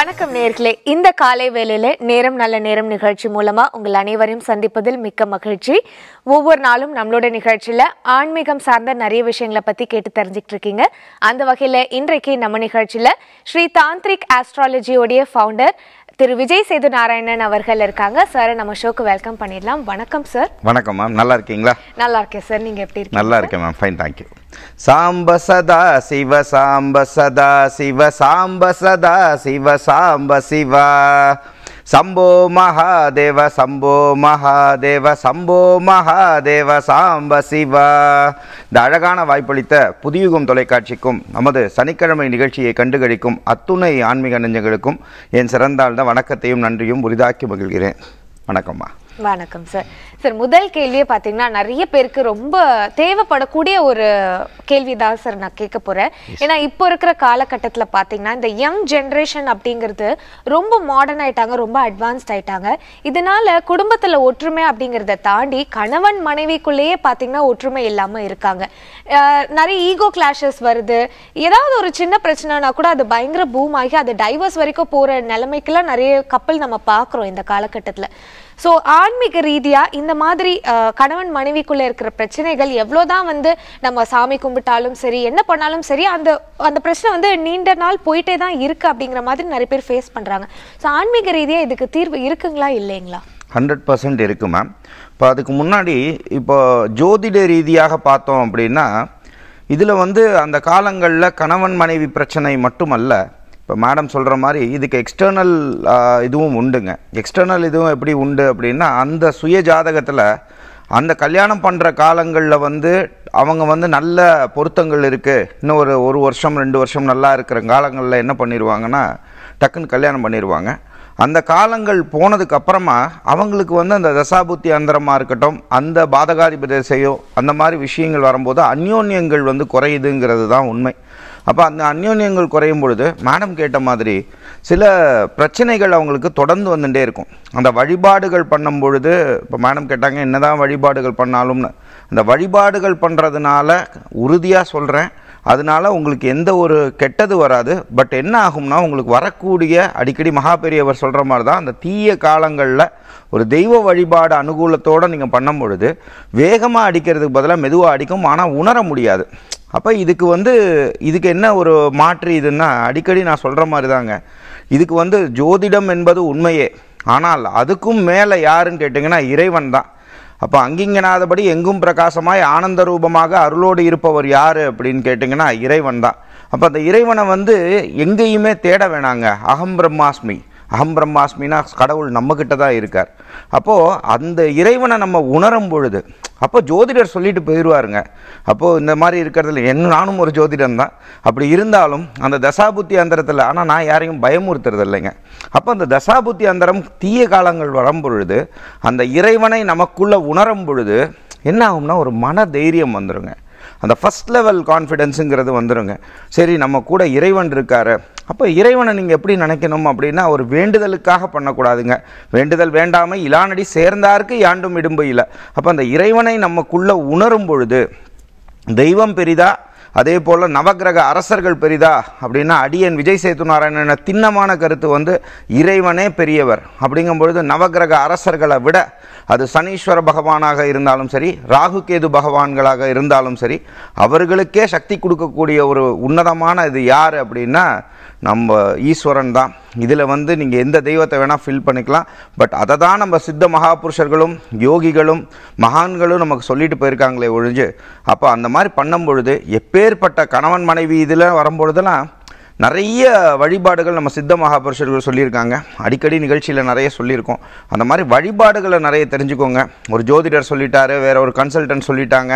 வணக்கம் நேர்களே இந்த காலை வேலையில நேரம் நல்ல நேரம் நிகழ்ச்சி மூலமா உங்கள் அனைவரையும் சந்திப்பதில் மிக்க மகிழ்ச்சி ஒவ்வொரு நாளும் நம்மளோட நிகழ்ச்சியில ஆன்மீகம் சார்ந்த நிறைய விஷயங்களை பத்தி கேட்டு தெரிஞ்சுக்கிட்டு இருக்கீங்க அந்த வகையில இன்றைக்கு நம்ம நிகழ்ச்சியில ஸ்ரீ தாந்திரிக் ஆஸ்ட்ராலஜியோடைய ஃபவுண்டர் திரு விஜய் சேது நாராயணன் அவர்கள் இருக்காங்க சார் நம்ம ஷோக்கு வெல்கம் பண்ணிடலாம் வணக்கம் சார் வணக்கம் மேம் நல்லா இருக்கீங்களா நல்லா இருக்கேன் சார் நீங்கள் எப்படி இருக்கீங்க நல்லா இருக்கேன் மேம் ஃபைன் தேங்க்யூ சாம்ப சதா சிவ சாம்ப சதா சிவ சாம்ப சதா சிவ சாம்ப சிவா சம்போ மகாதேவ சம்போ மகாதேவ சம்போ மகாதேவ சாம்ப சிவா இந்த அழகான வாய்ப்பளித்த புதியுகம் தொலைக்காட்சிக்கும் நமது சனிக்கிழமை நிகழ்ச்சியை கண்டுகளிக்கும் அத்துணை ஆன்மீக நெஞ்சங்களுக்கும் என் சிறந்தாழ்ந்த வணக்கத்தையும் நன்றியும் உரிதாக்கி மகிழ்கிறேன் வணக்கம்மா வணக்கம் சார் சார் முதல் கேள்வியை பார்த்தீங்கன்னா நிறைய பேருக்கு ரொம்ப தேவைப்படக்கூடிய ஒரு கேள்வி தான் சார் நான் கேட்க போகிறேன் ஏன்னா இப்போ இருக்கிற காலகட்டத்தில் பார்த்தீங்கன்னா இந்த யங் ஜென்ரேஷன் அப்படிங்கிறது ரொம்ப மாடர்ன் ஆயிட்டாங்க ரொம்ப அட்வான்ஸ்ட் ஆயிட்டாங்க இதனால குடும்பத்தில் ஒற்றுமை அப்படிங்கிறத தாண்டி கணவன் மனைவிக்குள்ளேயே பார்த்தீங்கன்னா ஒற்றுமை இல்லாமல் இருக்காங்க நிறைய ஈகோ கிளாஷஸ் வருது ஏதாவது ஒரு சின்ன பிரச்சனைனா கூட அது பயங்கர பூம் ஆகி அது டைவர்ஸ் வரைக்கும் போகிற நிலைமைக்கெல்லாம் நிறைய கப்பல் நம்ம பார்க்குறோம் இந்த காலகட்டத்தில் ஸோ ஆன்மீக ரீதியாக இந்த மாதிரி கணவன் மனைவிக்குள்ளே இருக்கிற பிரச்சனைகள் எவ்வளோதான் வந்து நம்ம சாமி கும்பிட்டாலும் சரி என்ன பண்ணாலும் சரி அந்த அந்த பிரச்சனை வந்து நீண்ட நாள் போயிட்டே தான் இருக்குது அப்படிங்கிற மாதிரி நிறைய பேர் ஃபேஸ் பண்ணுறாங்க ஸோ ஆன்மீக ரீதியாக இதுக்கு தீர்வு இருக்குங்களா இல்லைங்களா ஹண்ட்ரட் பர்சன்ட் இருக்கு மேம் இப்போ அதுக்கு முன்னாடி இப்போ ஜோதிட ரீதியாக பார்த்தோம் அப்படின்னா இதில் வந்து அந்த காலங்களில் கணவன் மனைவி பிரச்சனை மட்டுமல்ல இப்போ மேடம் சொல்கிற மாதிரி இதுக்கு எக்ஸ்டர்னல் இதுவும் உண்டுங்க எக்ஸ்டர்னல் இதுவும் எப்படி உண்டு அப்படின்னா அந்த சுய ஜாதகத்தில் அந்த கல்யாணம் பண்ணுற காலங்களில் வந்து அவங்க வந்து நல்ல பொருத்தங்கள் இருக்குது இன்னும் ஒரு ஒரு வருஷம் ரெண்டு வருஷம் நல்லா இருக்கிற காலங்களில் என்ன பண்ணிடுவாங்கன்னா டக்குன்னு கல்யாணம் பண்ணிடுவாங்க அந்த காலங்கள் போனதுக்கு அப்புறமா அவங்களுக்கு வந்து அந்த தசாபுத்தி அந்தரமாக இருக்கட்டும் அந்த பாதகாதிபதிசையோ அந்த மாதிரி விஷயங்கள் வரும்போது அந்யோன்யங்கள் வந்து குறையுதுங்கிறது தான் உண்மை அப்போ அந்த அந்யோன்யங்கள் குறையும் பொழுது மேடம் கேட்ட மாதிரி சில பிரச்சனைகள் அவங்களுக்கு தொடர்ந்து வந்துகிட்டே இருக்கும் அந்த வழிபாடுகள் பண்ணும் பொழுது இப்போ மேடம் கேட்டாங்க என்ன வழிபாடுகள் பண்ணாலும்னு அந்த வழிபாடுகள் பண்ணுறதுனால உறுதியாக சொல்கிறேன் அதனால் உங்களுக்கு எந்த ஒரு கெட்டது வராது பட் என்ன ஆகும்னா உங்களுக்கு வரக்கூடிய அடிக்கடி மகா பெரியவர் சொல்கிற மாதிரி தான் அந்த தீய காலங்களில் ஒரு தெய்வ வழிபாடு அனுகூலத்தோடு நீங்கள் பண்ணும் பொழுது வேகமாக அடிக்கிறதுக்கு பதிலாக மெதுவாக அடிக்கும் ஆனால் உணர முடியாது அப்போ இதுக்கு வந்து இதுக்கு என்ன ஒரு மாற்று இதுன்னா அடிக்கடி நான் சொல்கிற மாதிரி தாங்க இதுக்கு வந்து ஜோதிடம் என்பது உண்மையே ஆனால் அதுக்கும் மேலே யாருன்னு கேட்டிங்கன்னா இறைவன் தான் அப்போ அங்கிங்கனாதபடி எங்கும் பிரகாசமாய் ஆனந்த ரூபமாக அருளோடு இருப்பவர் யார் அப்படின்னு கேட்டிங்கன்னா இறைவன் தான் அப்போ அந்த இறைவனை வந்து எங்கேயுமே தேட வேணாங்க அகம் பிரம்மாஸ்மி அகம் பிரம்மாஸ்மினா கடவுள் நம்மக்கிட்ட தான் இருக்கார் அப்போது அந்த இறைவனை நம்ம உணரும் பொழுது அப்போ ஜோதிடர் சொல்லிட்டு போயிடுவாருங்க அப்போது இந்த மாதிரி இருக்கிறதுல என்ன நானும் ஒரு ஜோதிடம் தான் அப்படி இருந்தாலும் அந்த தசாபுத்தி அந்தரத்தில் ஆனால் நான் யாரையும் பயமுறுத்துறது இல்லைங்க அப்போ அந்த தசாபுத்தி அந்தரம் தீய காலங்கள் வரும் பொழுது அந்த இறைவனை நமக்குள்ளே உணரும் பொழுது என்ன ஆகும்னா ஒரு மன தைரியம் வந்துடுங்க அந்த ஃபஸ்ட் லெவல் கான்ஃபிடென்ஸுங்கிறது வந்துடுங்க சரி நம்ம கூட இறைவன் இருக்கார் அப்போ இறைவனை நீங்கள் எப்படி நினைக்கணும் அப்படின்னா ஒரு வேண்டுதலுக்காக பண்ணக்கூடாதுங்க வேண்டுதல் வேண்டாமல் இலானடி சேர்ந்தாருக்கு யாண்டும் இடும்பு இல்லை அப்போ அந்த இறைவனை நமக்குள்ளே உணரும் பொழுது தெய்வம் பெரிதாக அதே போல் நவகிரக அரசர்கள் பெரிதா அப்படின்னா அடியன் விஜய் சேது நாராயணன திண்ணமான கருத்து வந்து இறைவனே பெரியவர் அப்படிங்கும்பொழுது நவகிரக அரசர்களை விட அது சனீஸ்வர பகவானாக இருந்தாலும் சரி ராகுகேது பகவான்களாக இருந்தாலும் சரி அவர்களுக்கே சக்தி கொடுக்கக்கூடிய ஒரு உன்னதமான இது யார் அப்படின்னா நம்ம ஈஸ்வரன் தான் இதில் வந்து நீங்கள் எந்த தெய்வத்தை வேணால் ஃபில் பண்ணிக்கலாம் பட் அதை தான் நம்ம சித்த மகாபுருஷர்களும் யோகிகளும் மகான்களும் நமக்கு சொல்லிட்டு போயிருக்காங்களே ஒழிஞ்சு அப்போ அந்த மாதிரி பண்ணும் பொழுது எப்பேற்பட்ட கணவன் மனைவி இதில் வரும்பொழுதெல்லாம் நிறைய வழிபாடுகள் நம்ம சித்த மகாபுருஷர்கள் சொல்லியிருக்காங்க அடிக்கடி நிகழ்ச்சியில் நிறைய சொல்லியிருக்கோம் அந்த மாதிரி வழிபாடுகளை நிறைய தெரிஞ்சுக்கோங்க ஒரு ஜோதிடர் சொல்லிட்டாரு வேற ஒரு கன்சல்டன்ட் சொல்லிட்டாங்க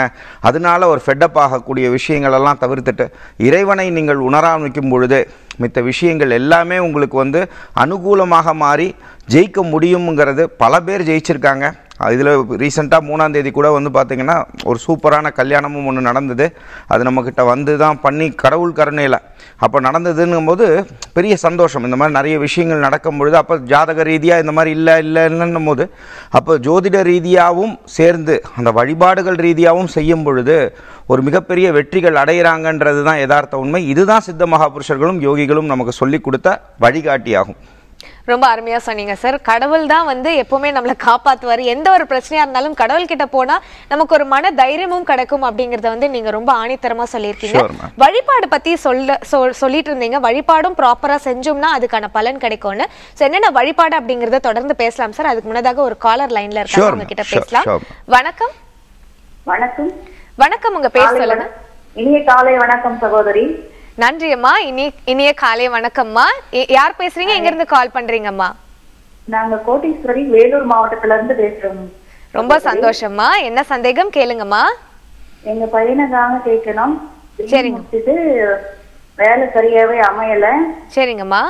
அதனால ஒரு ஃபெட்டப் ஆகக்கூடிய விஷயங்களெல்லாம் தவிர்த்துட்டு இறைவனை நீங்கள் உணராமிக்கும் பொழுது மித்த விஷயங்கள் எல்லாமே உங்களுக்கு வந்து அனுகூலமாக மாறி ஜெயிக்க முடியுங்கிறது பல பேர் ஜெயிச்சிருக்காங்க இதில் ரீசெண்டாக தேதி கூட வந்து பார்த்திங்கன்னா ஒரு சூப்பரான கல்யாணமும் ஒன்று நடந்தது அது நம்மக்கிட்ட வந்து தான் பண்ணி கடவுள் கருணையில் அப்போ நடந்ததுன்னும் போது பெரிய சந்தோஷம் இந்த மாதிரி நிறைய விஷயங்கள் நடக்கும் பொழுது அப்போ ஜாதக ரீதியாக இந்த மாதிரி இல்லை இல்லைன்னும் போது அப்போ ஜோதிட ரீதியாகவும் சேர்ந்து அந்த வழிபாடுகள் ரீதியாகவும் செய்யும் பொழுது ஒரு மிகப்பெரிய வெற்றிகள் அடைகிறாங்கன்றது தான் யதார்த்த உண்மை இதுதான் சித்த மகாபுருஷர்களும் யோகிகளும் நமக்கு சொல்லிக் கொடுத்த வழிகாட்டியாகும் ரொம்ப அருமையா சொன்னீங்க சார் கடவுள் தான் வந்து எப்பவுமே நம்மளை காப்பாத்துவார் எந்த ஒரு பிரச்சனையா இருந்தாலும் கடவுள் கிட்ட போனா நமக்கு ஒரு மன தைரியமும் கிடைக்கும் அப்படிங்கறத வந்து நீங்க ரொம்ப ஆணித்தரமா சொல்லியிருக்கீங்க வழிபாடு பத்தி சொல்ல சொல்லிட்டு இருந்தீங்க வழிபாடும் ப்ராப்பரா செஞ்சோம்னா அதுக்கான பலன் கிடைக்கும்னு என்னென்ன வழிபாடு அப்படிங்கறத தொடர்ந்து பேசலாம் சார் அதுக்கு முன்னதாக ஒரு காலர் லைன்ல இருக்காங்க உங்ககிட்ட பேசலாம் வணக்கம் வணக்கம் வணக்கம் உங்க பேர் சொல்லுங்க இனிய காலை வணக்கம் சகோதரி நன்றி அம்மா இனி இனிய காலை வணக்கம்மா யார் பேசுறீங்க எங்க இருந்து கால் பண்றீங்கம்மா நாங்க கோட்டீஸ்வரி வேலூர் மாவட்டத்துல இருந்து பேசுறோம் ரொம்ப சந்தோஷம்மா என்ன சந்தேகம் கேளுங்கம்மா எங்க பையனுக்காக கேட்கணும் சரிங்க வேலை சரியாவே அமையல சரிங்கம்மா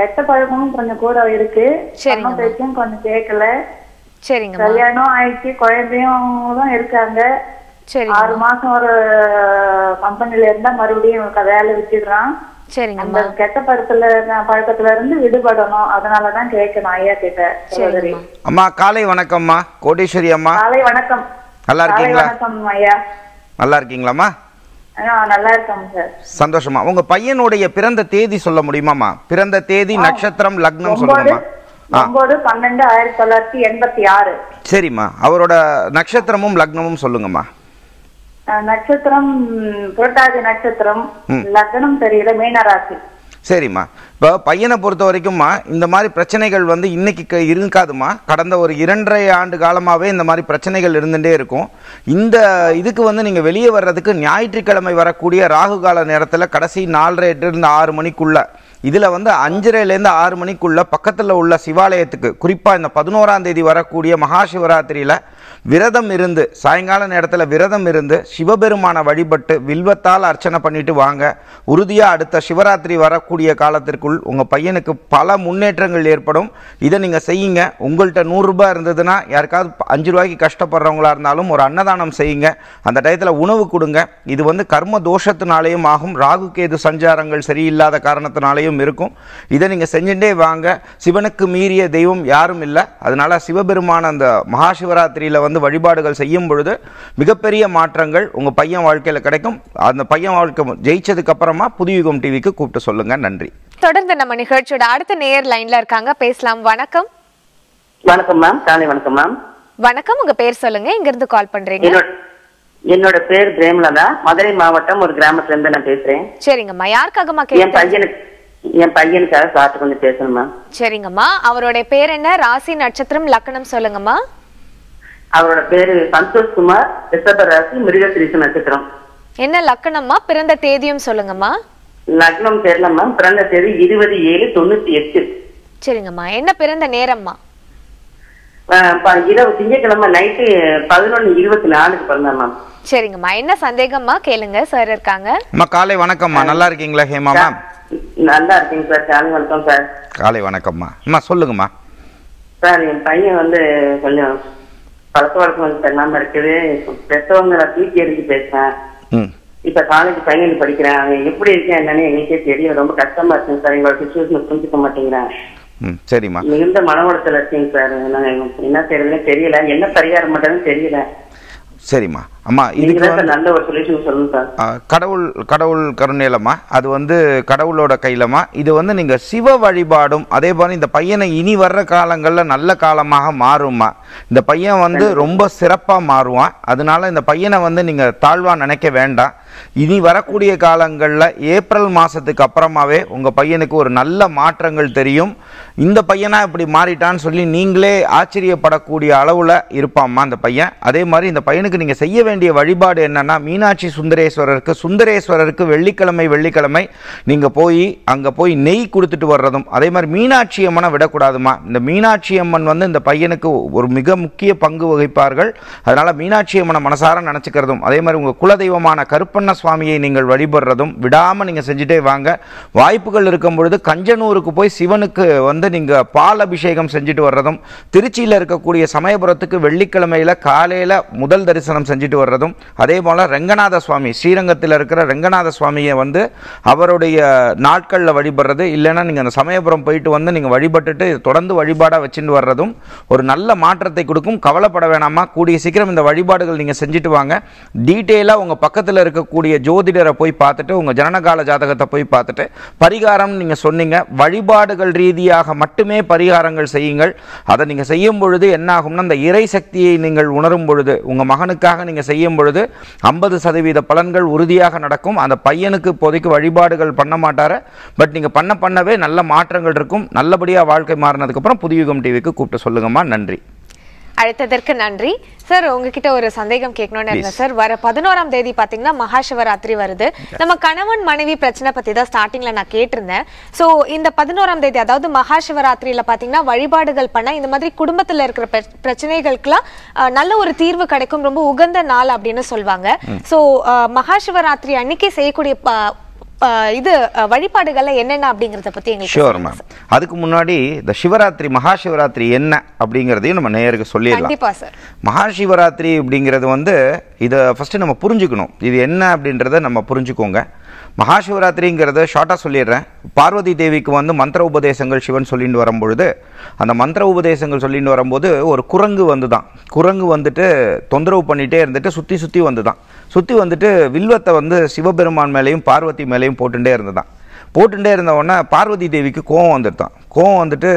கெட்ட பழக்கமும் கொஞ்சம் கூட இருக்கு சரிங்க கொஞ்சம் கேட்கல சரிங்க கல்யாணம் ஆயிடுச்சு குழந்தையும் தான் இருக்காங்க ஆறு மாசம் ஒரு கம்பெனில இருந்தா மறுபடியும் வேலை விட்டுடுறான் சரிங்க அந்த கெட்ட படத்துல பழக்கத்துல இருந்து விடுபடணும் அதனாலதான் கேட்கணும் ஐயா கிட்ட சரி அம்மா காலை வணக்கம்மா கோடீஸ்வரி அம்மா காலை வணக்கம் நல்லா இருக்கீங்களா வணக்கம் ஐயா நல்லா இருக்கீங்களாம்மா நல்லா சந்தோஷமா உங்க பையனுடைய பிறந்த தேதி சொல்ல முடியுமாமா பிறந்த தேதி நட்சத்திரம் லக்னம் சொல்லுமா பன்னெண்டு ஆயிரத்தி தொள்ளாயிரத்தி எண்பத்தி ஆறு சரிம்மா அவரோட நட்சத்திரமும் லக்னமும் சொல்லுங்கம்மா நட்சத்திரம் புரட்டாதி நட்சத்திரம் லக்னம் தெரியல மீனராசி சரிம்மா இப்போ பையனை பொறுத்த வரைக்கும்மா இந்த மாதிரி பிரச்சனைகள் வந்து இன்னைக்கு இருக்காதுமா கடந்த ஒரு இரண்டரை ஆண்டு காலமாகவே இந்த மாதிரி பிரச்சனைகள் இருந்துகிட்டே இருக்கும் இந்த இதுக்கு வந்து நீங்கள் வெளியே வர்றதுக்கு ஞாயிற்றுக்கிழமை வரக்கூடிய ராகு கால நேரத்தில் கடைசி நாலரைட்டிலிருந்து ஆறு மணிக்குள்ளே இதில் வந்து அஞ்சரைலேருந்து ஆறு மணிக்குள்ளே பக்கத்தில் உள்ள சிவாலயத்துக்கு குறிப்பாக இந்த பதினோராந்தேதி வரக்கூடிய மகாசிவராத்திரியில் விரதம் இருந்து சாயங்கால நேரத்தில் விரதம் இருந்து சிவபெருமானை வழிபட்டு வில்வத்தால் அர்ச்சனை பண்ணிட்டு வாங்க உறுதியாக அடுத்த சிவராத்திரி வரக்கூடிய காலத்திற்குள் உங்கள் பையனுக்கு பல முன்னேற்றங்கள் ஏற்படும் இதை நீங்கள் செய்யுங்க உங்கள்கிட்ட நூறுரூபா இருந்ததுன்னா யாருக்காவது அஞ்சு ரூபாய்க்கு கஷ்டப்படுறவங்களா இருந்தாலும் ஒரு அன்னதானம் செய்யுங்க அந்த டயத்தில் உணவு கொடுங்க இது வந்து கர்ம தோஷத்தினாலேயும் ஆகும் ராகு கேது சஞ்சாரங்கள் சரியில்லாத காரணத்தினாலேயும் இருக்கும் இதை நீங்கள் செஞ்சுட்டே வாங்க சிவனுக்கு மீறிய தெய்வம் யாரும் இல்லை அதனால் சிவபெருமான அந்த மகாசிவராத்திரியில் வந்து சேர்ந்து வழிபாடுகள் செய்யும் பொழுது மிகப்பெரிய மாற்றங்கள் உங்கள் பையன் வாழ்க்கையில் கிடைக்கும் அந்த பையன் வாழ்க்கை ஜெயிச்சதுக்கு அப்புறமா புதியுகம் டிவிக்கு கூப்பிட்டு சொல்லுங்க நன்றி தொடர்ந்து நம்ம நிகழ்ச்சியோட அடுத்த நேர் லைன்ல இருக்காங்க பேசலாம் வணக்கம் வணக்கம் மேம் காலை வணக்கம் மேம் வணக்கம் உங்க பேர் சொல்லுங்க இங்க இருந்து கால் பண்றீங்க என்னோட பேர் பிரேம்லதா மதுரை மாவட்டம் ஒரு கிராமத்துல இருந்து நான் பேசுறேன் சரிங்கம்மா யாருக்காகமா என் பையனுக்கு என் பையனுக்காக பார்த்து கொஞ்சம் பேசணுமா சரிங்கம்மா அவருடைய பேர் என்ன ராசி நட்சத்திரம் லக்கணம் சொல்லுங்கம்மா அவரோட பேரு சந்தோஷ்குமார் ரிஷப ராசி மிருகசிரீச நட்சத்திரம் என்ன லக்கணம்மா பிறந்த தேதியும் சொல்லுங்கம்மா லக்னம் தெரியல பிறந்த தேதி இருபது ஏழு தொண்ணூத்தி எட்டு சரிங்கம்மா என்ன பிறந்த நேரம்மா இரவு திங்கக்கிழமை நைட்டு பதினொன்னு இருபத்தி நாலுக்கு பிறந்தம்மா சரிங்கம்மா என்ன சந்தேகம்மா கேளுங்க சார் இருக்காங்க அம்மா காலை வணக்கம்மா நல்லா இருக்கீங்களா ஹேமா மேம் நல்லா இருக்கீங்க சார் காலை வணக்கம் சார் காலை வணக்கம்மா அம்மா சொல்லுங்கம்மா சார் என் பையன் வந்து கொஞ்சம் பழக்க வழக்கம் சரியில்லாம இருக்குது பெற்றவங்களை தூக்கி எடுத்து பேசுறேன் இப்ப காலேஜ் பையன் படிக்கிறேன் அவன் எப்படி இருக்கேன் என்னன்னு எங்களுக்கே தெரியும் ரொம்ப கஷ்டமா இருக்குங்க சார் எங்களோட சுச்சுவேஷன் புரிஞ்சுக்க மாட்டேங்கிறேன் சரிம்மா மிகுந்த மன உடத்துல இருக்கீங்க சார் என்ன செய்யறதுன்னு தெரியல என்ன பரிகாரம் பண்றதுன்னு தெரியல சரிம்மா அம்மா இதுக்கு கடவுள் கடவுள் கருணையிலம்மா அது வந்து கடவுளோட கையிலம்மா இது வந்து நீங்கள் சிவ வழிபாடும் அதே போல் இந்த பையனை இனி வர்ற காலங்களில் நல்ல காலமாக மாறும்மா இந்த பையன் வந்து ரொம்ப சிறப்பாக மாறுவான் அதனால இந்த பையனை வந்து நீங்கள் தாழ்வாக நினைக்க வேண்டாம் இனி வரக்கூடிய காலங்களில் ஏப்ரல் மாதத்துக்கு அப்புறமாவே உங்கள் பையனுக்கு ஒரு நல்ல மாற்றங்கள் தெரியும் இந்த பையனாக இப்படி மாறிட்டான்னு சொல்லி நீங்களே ஆச்சரியப்படக்கூடிய அளவில் இருப்பாம்மா அந்த பையன் அதே மாதிரி இந்த பையனுக்கு நீங்கள் செய்ய வேண்டிய வழிபாடு என்னென்னா மீனாட்சி சுந்தரேஸ்வரருக்கு சுந்தரேஸ்வரருக்கு வெள்ளிக்கிழமை வெள்ளிக்கிழமை நீங்கள் போய் அங்கே போய் நெய் கொடுத்துட்டு வர்றதும் அதே மாதிரி மீனாட்சி அம்மனை விடக்கூடாதுமா இந்த மீனாட்சி அம்மன் வந்து இந்த பையனுக்கு ஒரு மிக முக்கிய பங்கு வகிப்பார்கள் அதனால் மீனாட்சி அம்மனை மனசார நினச்சிக்கிறதும் அதே மாதிரி உங்கள் குலதெய்வமான கருப்பன் சுப்பிரமணிய சுவாமியை நீங்கள் வழிபடுறதும் விடாமல் நீங்கள் செஞ்சுட்டே வாங்க வாய்ப்புகள் இருக்கும் பொழுது கஞ்சனூருக்கு போய் சிவனுக்கு வந்து நீங்கள் பால் அபிஷேகம் செஞ்சுட்டு வர்றதும் திருச்சியில் இருக்கக்கூடிய சமயபுரத்துக்கு வெள்ளிக்கிழமையில் காலையில் முதல் தரிசனம் செஞ்சுட்டு வர்றதும் அதே போல் ரங்கநாத சுவாமி ஸ்ரீரங்கத்தில் இருக்கிற ரங்கநாத சுவாமியை வந்து அவருடைய நாட்களில் வழிபடுறது இல்லைன்னா நீங்கள் அந்த சமயபுரம் போயிட்டு வந்து நீங்கள் வழிபட்டுட்டு தொடர்ந்து வழிபாடாக வச்சுட்டு வர்றதும் ஒரு நல்ல மாற்றத்தை கொடுக்கும் கவலைப்பட வேணாமா கூடிய சீக்கிரம் இந்த வழிபாடுகள் நீங்கள் செஞ்சுட்டு வாங்க டீட்டெயிலாக உங்கள் பக்கத்தில் இருக்கக்கூடிய இருக்கக்கூடிய ஜோதிடரை போய் பார்த்துட்டு உங்கள் ஜனனகால ஜாதகத்தை போய் பார்த்துட்டு பரிகாரம் நீங்கள் சொன்னீங்க வழிபாடுகள் ரீதியாக மட்டுமே பரிகாரங்கள் செய்யுங்கள் அதை நீங்கள் செய்யும் பொழுது என்னாகும்னா அந்த இறை சக்தியை நீங்கள் உணரும் பொழுது உங்கள் மகனுக்காக நீங்கள் செய்யும் பொழுது ஐம்பது சதவீத பலன்கள் உறுதியாக நடக்கும் அந்த பையனுக்கு இப்போதைக்கு வழிபாடுகள் பண்ண மாட்டார பட் நீங்கள் பண்ண பண்ணவே நல்ல மாற்றங்கள் இருக்கும் நல்லபடியாக வாழ்க்கை மாறினதுக்கப்புறம் புதியுகம் டிவிக்கு கூப்பிட்டு சொல்லுங்கம்மா நன்றி அழைத்ததற்கு நன்றி சார் உங்ககிட்ட ஒரு சந்தேகம் கேட்கணும்னு இருந்தேன் சார் வர பதினோராம் தேதி பாத்தீங்கன்னா மகாசிவராத்திரி வருது நம்ம கணவன் மனைவி பிரச்சனை பத்தி தான் ஸ்டார்டிங்ல நான் கேட்டிருந்தேன் சோ இந்த பதினோராம் தேதி அதாவது மகாசிவராத்திரியில பாத்தீங்கன்னா வழிபாடுகள் பண்ண இந்த மாதிரி குடும்பத்துல இருக்கிற பிரச்சனைகளுக்குலாம் நல்ல ஒரு தீர்வு கிடைக்கும் ரொம்ப உகந்த நாள் அப்படின்னு சொல்லுவாங்க சோ மகாசிவராத்திரி அன்னைக்கு செய்யக்கூடிய இது வழிபாடுகள்ல என்னென்ன அப்படிங்கிறத பற்றி எங்களுக்கு ஷோர் மேம் அதுக்கு முன்னாடி இந்த சிவராத்திரி மகா என்ன அப்படிங்கிறதையும் நம்ம நேயருக்கு சொல்லிடலாம் கண்டிப்பாக சார் மகா அப்படிங்கிறது வந்து இதை ஃபஸ்ட்டு நம்ம புரிஞ்சுக்கணும் இது என்ன அப்படின்றத நம்ம புரிஞ்சுக்கோங்க மகாசிவராத்திரிங்கிறத ஷார்ட்டாக சொல்லிடுறேன் பார்வதி தேவிக்கு வந்து மந்திர உபதேசங்கள் சிவன் சொல்லிட்டு வரும்பொழுது அந்த மந்திர உபதேசங்கள் சொல்லிட்டு வரும்போது ஒரு குரங்கு வந்து தான் குரங்கு வந்துட்டு தொந்தரவு பண்ணிகிட்டே இருந்துட்டு சுற்றி சுற்றி வந்து தான் சுற்றி வந்துட்டு வில்வத்தை வந்து சிவபெருமான் மேலேயும் பார்வதி மேலேயும் போட்டுகிட்டே இருந்ததான் இருந்த உடனே பார்வதி தேவிக்கு கோவம் வந்துட்டான் கோவம் வந்துட்டு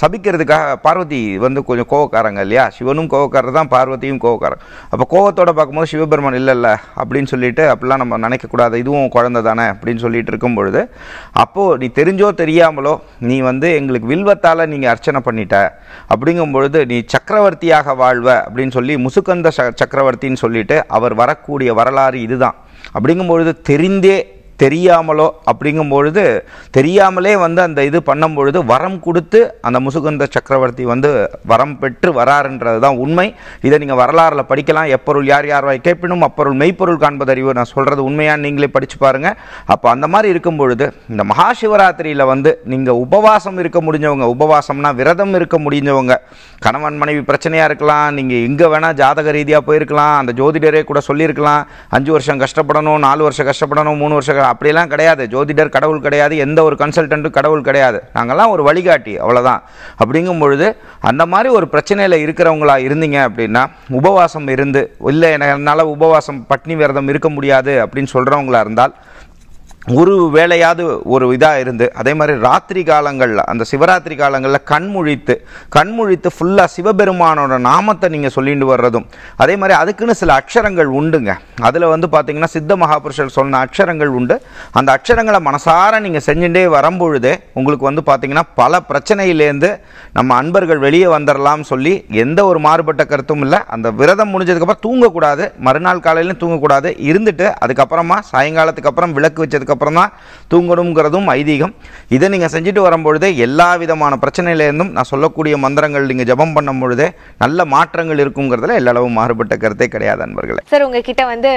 சபிக்கிறதுக்காக பார்வதி வந்து கொஞ்சம் கோவக்காரங்க இல்லையா சிவனும் கோவக்காரர் தான் பார்வதியும் கோவக்காரன் அப்போ கோவத்தோடு பார்க்கும்போது சிவபெருமான் இல்லைல்ல அப்படின்னு சொல்லிட்டு அப்படிலாம் நம்ம நினைக்கக்கூடாது இதுவும் குழந்தை தானே அப்படின்னு சொல்லிட்டு இருக்கும் பொழுது அப்போது நீ தெரிஞ்சோ தெரியாமலோ நீ வந்து எங்களுக்கு வில்வத்தால் நீங்கள் அர்ச்சனை பண்ணிட்ட அப்படிங்கும் பொழுது நீ சக்கரவர்த்தியாக வாழ்வ அப்படின்னு சொல்லி முசுக்கந்த சக்கரவர்த்தின்னு சொல்லிட்டு அவர் வரக்கூடிய வரலாறு இதுதான் அப்படிங்கும்பொழுது தெரிந்தே தெரியாமலோ அப்படிங்கும் பொழுது தெரியாமலே வந்து அந்த இது பண்ணும் பொழுது வரம் கொடுத்து அந்த முசுகுந்த சக்கரவர்த்தி வந்து வரம் பெற்று வராருன்றது தான் உண்மை இதை நீங்கள் வரலாறில் படிக்கலாம் எப்பொருள் யார் யார் வாய் கேட்பினும் அப்பொருள் மெய்ப்பொருள் காண்பது அறிவு நான் சொல்கிறது உண்மையாக நீங்களே படித்து பாருங்கள் அப்போ அந்த மாதிரி இருக்கும் பொழுது இந்த மகாசிவராத்திரியில் வந்து நீங்கள் உபவாசம் இருக்க முடிஞ்சவங்க உபவாசம்னா விரதம் இருக்க முடிஞ்சவங்க கணவன் மனைவி பிரச்சனையாக இருக்கலாம் நீங்கள் எங்கே வேணால் ஜாதக ரீதியாக போயிருக்கலாம் அந்த ஜோதிடரே கூட சொல்லியிருக்கலாம் அஞ்சு வருஷம் கஷ்டப்படணும் நாலு வருஷம் கஷ்டப்படணும் மூணு வருஷம் அப்படிலாம் கிடையாது ஜோதிடர் கடவுள் கிடையாது எந்த ஒரு கன்சல்டண்ட்டும் கடவுள் கிடையாது நாங்கள்லாம் ஒரு வழிகாட்டி அவ்வளோதான் அப்படிங்கும் பொழுது அந்த மாதிரி ஒரு பிரச்சனையில் இருக்கிறவங்களா இருந்தீங்க அப்படின்னா உபவாசம் இருந்து இல்லை என்னால் உபவாசம் பட்னி விரதம் இருக்க முடியாது அப்படின்னு சொல்கிறவங்களா இருந்தால் ஒரு வேலையாவது ஒரு இதாக இருந்து அதே மாதிரி ராத்திரி காலங்களில் அந்த சிவராத்திரி காலங்களில் கண்முழித்து கண்முழித்து ஃபுல்லாக சிவபெருமானோட நாமத்தை நீங்கள் சொல்லிட்டு வர்றதும் அதே மாதிரி அதுக்குன்னு சில அக்ஷரங்கள் உண்டுங்க அதில் வந்து பார்த்தீங்கன்னா சித்த மகாபுருஷர் சொன்ன அக்ஷரங்கள் உண்டு அந்த அக்ஷரங்களை மனசார நீங்கள் செஞ்சுட்டே வரும்பொழுது உங்களுக்கு வந்து பார்த்தீங்கன்னா பல பிரச்சனையிலேருந்து நம்ம அன்பர்கள் வெளியே வந்துடலாம் சொல்லி எந்த ஒரு மாறுபட்ட கருத்தும் இல்லை அந்த விரதம் முடிஞ்சதுக்கப்புறம் தூங்கக்கூடாது மறுநாள் காலையிலும் தூங்கக்கூடாது இருந்துட்டு அதுக்கப்புறமா சாயங்காலத்துக்கு அப்புறம் விளக்கு வச்சதுக்கு அதுக்கப்புறம் தான் தூங்கணுங்கிறதும் ஐதீகம் இதை நீங்கள் செஞ்சுட்டு வரும்பொழுதே எல்லா விதமான பிரச்சனையிலேருந்தும் நான் சொல்லக்கூடிய மந்திரங்கள் நீங்கள் ஜபம் பண்ணும் பொழுதே நல்ல மாற்றங்கள் இருக்குங்கிறதுல எல்லா அளவும் மாறுபட்ட கருத்தே கிடையாது அன்பர்களே சார் உங்ககிட்ட வந்து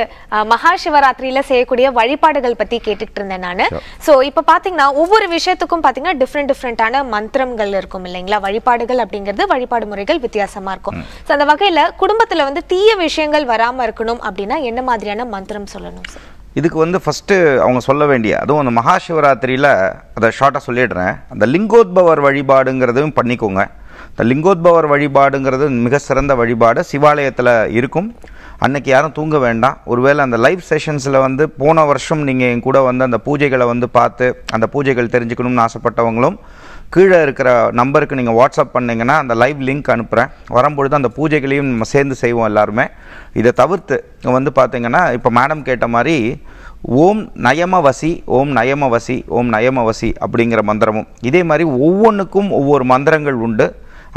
மகா சிவராத்திரியில் செய்யக்கூடிய வழிபாடுகள் பற்றி கேட்டுக்கிட்டு இருந்தேன் நான் ஸோ இப்போ பார்த்தீங்கன்னா ஒவ்வொரு விஷயத்துக்கும் பார்த்தீங்கன்னா டிஃப்ரெண்ட் டிஃப்ரெண்ட்டான மந்திரங்கள் இருக்கும் இல்லைங்களா வழிபாடுகள் அப்படிங்கிறது வழிபாடு முறைகள் வித்தியாசமாக இருக்கும் ஸோ அந்த வகையில் குடும்பத்தில் வந்து தீய விஷயங்கள் வராமல் இருக்கணும் அப்படின்னா என்ன மாதிரியான மந்திரம் சொல்லணும் சார் இதுக்கு வந்து ஃபஸ்ட்டு அவங்க சொல்ல வேண்டிய அதுவும் அந்த மகாசிவராத்திரியில் அதை ஷார்ட்டாக சொல்லிடுறேன் அந்த லிங்கோத்பவர் வழிபாடுங்கிறதும் பண்ணிக்கோங்க இந்த லிங்கோத்பவர் வழிபாடுங்கிறது மிக சிறந்த வழிபாடு சிவாலயத்தில் இருக்கும் அன்னைக்கு யாரும் தூங்க வேண்டாம் ஒருவேளை அந்த லைவ் செஷன்ஸில் வந்து போன வருஷம் நீங்கள் என் கூட வந்து அந்த பூஜைகளை வந்து பார்த்து அந்த பூஜைகள் தெரிஞ்சுக்கணும்னு ஆசைப்பட்டவங்களும் கீழே இருக்கிற நம்பருக்கு நீங்கள் வாட்ஸ்அப் பண்ணிங்கன்னா அந்த லைவ் லிங்க் அனுப்புகிறேன் வரும்பொழுது அந்த பூஜைகளையும் நம்ம சேர்ந்து செய்வோம் எல்லாருமே இதை தவிர்த்து வந்து பார்த்திங்கன்னா இப்போ மேடம் கேட்ட மாதிரி ஓம் நயம வசி ஓம் நயம வசி ஓம் நயம வசி அப்படிங்கிற மந்திரமும் இதே மாதிரி ஒவ்வொன்றுக்கும் ஒவ்வொரு மந்திரங்கள் உண்டு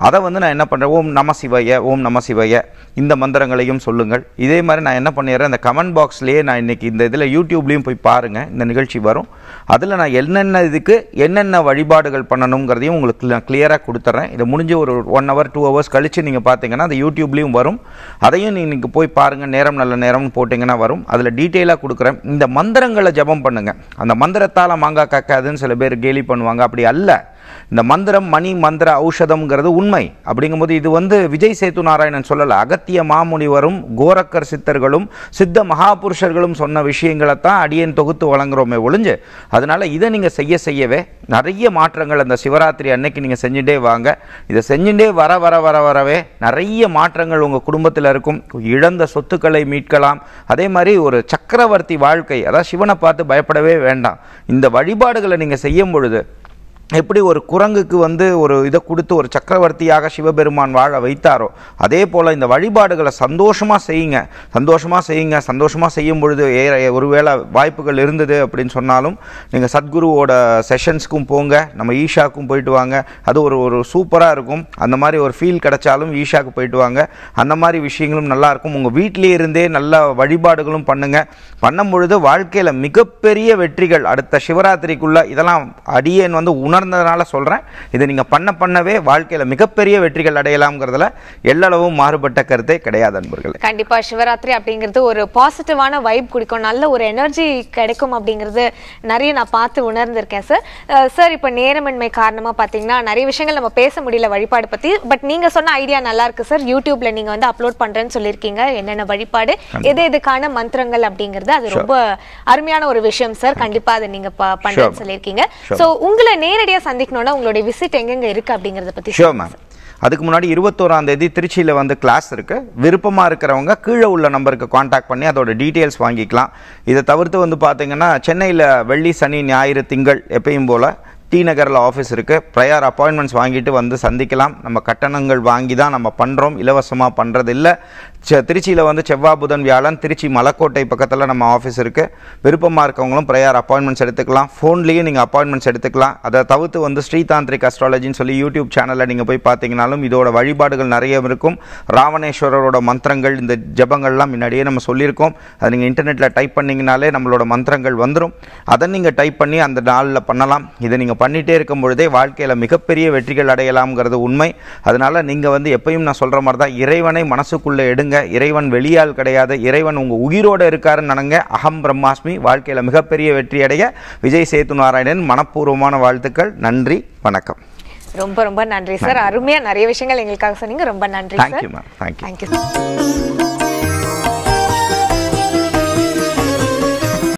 அதை வந்து நான் என்ன பண்ணுறேன் ஓம் நம சிவய ஓம் நம சிவய இந்த மந்திரங்களையும் சொல்லுங்கள் இதே மாதிரி நான் என்ன பண்ணிடுறேன் அந்த கமெண்ட் பாக்ஸ்லேயே நான் இன்றைக்கி இந்த இதில் யூடியூப்லேயும் போய் பாருங்கள் இந்த நிகழ்ச்சி வரும் அதில் நான் என்னென்ன இதுக்கு என்னென்ன வழிபாடுகள் பண்ணணுங்கிறதையும் உங்களுக்கு நான் கிளியராக கொடுத்துட்றேன் இதை முடிஞ்ச ஒரு ஒன் ஹவர் டூ ஹவர்ஸ் கழித்து நீங்கள் பார்த்தீங்கன்னா அந்த யூடியூப்லேயும் வரும் அதையும் இன்றைக்கி போய் பாருங்கள் நேரம் நல்ல நேரம்னு போட்டிங்கன்னா வரும் அதில் டீட்டெயிலாக கொடுக்குறேன் இந்த மந்திரங்களை ஜபம் பண்ணுங்கள் அந்த மந்திரத்தால் மாங்காய் காக்காதுன்னு சில பேர் கேலி பண்ணுவாங்க அப்படி அல்ல இந்த மந்திரம் மணி மந்திர ஔஷதம்ங்கிறது உண்மை அப்படிங்கும்போது இது வந்து விஜய் சேத்து நாராயணன் சொல்லலை அகத்திய மாமுனிவரும் கோரக்கர் சித்தர்களும் சித்த மகாபுருஷர்களும் சொன்ன விஷயங்களை தான் அடியன் தொகுத்து வழங்குறோமே ஒழிஞ்சு அதனால் இதை நீங்கள் செய்ய செய்யவே நிறைய மாற்றங்கள் அந்த சிவராத்திரி அன்னைக்கு நீங்கள் செஞ்சுட்டே வாங்க இதை செஞ்சுட்டே வர வர வர வரவே நிறைய மாற்றங்கள் உங்கள் குடும்பத்தில் இருக்கும் இழந்த சொத்துக்களை மீட்கலாம் அதே மாதிரி ஒரு சக்கரவர்த்தி வாழ்க்கை அதாவது சிவனை பார்த்து பயப்படவே வேண்டாம் இந்த வழிபாடுகளை நீங்கள் செய்யும் பொழுது எப்படி ஒரு குரங்குக்கு வந்து ஒரு இதை கொடுத்து ஒரு சக்கரவர்த்தியாக சிவபெருமான் வாழ வைத்தாரோ அதே போல் இந்த வழிபாடுகளை சந்தோஷமாக செய்யுங்க சந்தோஷமாக செய்யுங்க சந்தோஷமாக செய்யும் பொழுது ஏற ஒருவேளை வாய்ப்புகள் இருந்தது அப்படின்னு சொன்னாலும் நீங்கள் சத்குருவோட செஷன்ஸ்க்கும் போங்க நம்ம ஈஷாக்கும் போயிட்டு வாங்க அது ஒரு ஒரு சூப்பராக இருக்கும் அந்த மாதிரி ஒரு ஃபீல் கிடைச்சாலும் ஈஷாக்கு போயிட்டு வாங்க அந்த மாதிரி விஷயங்களும் நல்லாயிருக்கும் உங்கள் வீட்டிலே இருந்தே நல்ல வழிபாடுகளும் பண்ணுங்கள் பண்ணும் பொழுது வாழ்க்கையில் மிகப்பெரிய வெற்றிகள் அடுத்த சிவராத்திரிக்குள்ளே இதெல்லாம் அடியேன் வந்து உணர் உணர்ந்ததுனால சொல்கிறேன் இதை நீங்கள் பண்ண பண்ணவே வாழ்க்கையில் மிகப்பெரிய வெற்றிகள் அடையலாம்ங்கிறதுல எல்லளவும் மாறுபட்ட கருத்தே கிடையாது அன்பர்கள் கண்டிப்பாக சிவராத்திரி அப்படிங்கிறது ஒரு பாசிட்டிவான வைப் கொடுக்கும் நல்ல ஒரு எனர்ஜி கிடைக்கும் அப்படிங்கிறது நிறைய நான் பார்த்து உணர்ந்திருக்கேன் சார் சார் இப்போ நேரமின்மை காரணமாக பார்த்தீங்கன்னா நிறைய விஷயங்கள் நம்ம பேச முடியல வழிபாடு பற்றி பட் நீங்கள் சொன்ன ஐடியா நல்லா இருக்கு சார் யூடியூப்ல நீங்கள் வந்து அப்லோட் பண்ணுறேன்னு சொல்லியிருக்கீங்க என்னென்ன வழிபாடு எது எதுக்கான மந்திரங்கள் அப்படிங்கிறது அது ரொம்ப அருமையான ஒரு விஷயம் சார் கண்டிப்பாக அதை நீங்கள் பண்ணுறேன்னு சொல்லியிருக்கீங்க ஸோ உங்களை நேரடி நேரடியாக சந்திக்கணும்னா உங்களுடைய விசிட் எங்கெங்கே இருக்குது அப்படிங்கிறத பற்றி ஷோ மேம் அதுக்கு முன்னாடி இருபத்தோராம் தேதி திருச்சியில் வந்து கிளாஸ் இருக்குது விருப்பமாக இருக்கிறவங்க கீழே உள்ள நம்பருக்கு காண்டாக்ட் பண்ணி அதோட டீட்டெயில்ஸ் வாங்கிக்கலாம் இதை தவிர்த்து வந்து பார்த்தீங்கன்னா சென்னையில் வெள்ளி சனி ஞாயிறு திங்கள் எப்பயும் போல் டி நகரில் ஆஃபீஸ் இருக்குது ப்ரையார் அப்பாயின்மெண்ட்ஸ் வாங்கிட்டு வந்து சந்திக்கலாம் நம்ம கட்டணங்கள் வாங்கி தான் நம்ம பண்ணுறோம் இலவசமாக பண்ணுறதில்ல திருச்சியில் வந்து செவ்வாய் புதன் வியாழன் திருச்சி மலக்கோட்டை பக்கத்தில் நம்ம ஆஃபீஸ் இருக்குது விருப்பமாக இருக்கவங்களும் ப்ரேயர் அப்பாயின்மெண்ட்ஸ் எடுத்துக்கலாம் ஃபோன்லேயே நீங்கள் அப்பாயின்மெண்ட்ஸ் எடுத்துக்கலாம் அதை தவிர்த்து வந்து ஸ்ரீதாந்திரிக் அஸ்ட்ராலஜின்னு சொல்லி யூடியூப் சேனலில் நீங்கள் போய் பார்த்தீங்கனாலும் இதோட வழிபாடுகள் நிறைய இருக்கும் ராவணேஸ்வரரோட மந்திரங்கள் இந்த ஜபங்கள்லாம் முன்னாடியே நம்ம சொல்லியிருக்கோம் அதை நீங்கள் இன்டர்நெட்டில் டைப் பண்ணிங்கனாலே நம்மளோட மந்திரங்கள் வந்துடும் அதை நீங்கள் டைப் பண்ணி அந்த நாளில் பண்ணலாம் இதை நீங்கள் பண்ணிகிட்டே இருக்கும் பொழுதே வாழ்க்கையில் மிகப்பெரிய வெற்றிகள் அடையலாம்ங்கிறது உண்மை அதனால் நீங்கள் வந்து எப்பயும் நான் சொல்கிற மாதிரி தான் இறைவனை மனசுக்குள்ளே எடுங்க நம்புங்க இறைவன் வெளியால் கிடையாது இறைவன் உங்கள் உயிரோடு இருக்காருன்னு நனங்க அகம் பிரம்மாஸ்மி வாழ்க்கையில் மிகப்பெரிய வெற்றி அடைய விஜய் சேத்து நாராயணன் மனப்பூர்வமான வாழ்த்துக்கள் நன்றி வணக்கம் ரொம்ப ரொம்ப நன்றி சார் அருமையாக நிறைய விஷயங்கள் எங்களுக்காக சொன்னீங்க ரொம்ப நன்றி தேங்க்யூ மேம் தேங்க்யூ தேங்க்யூ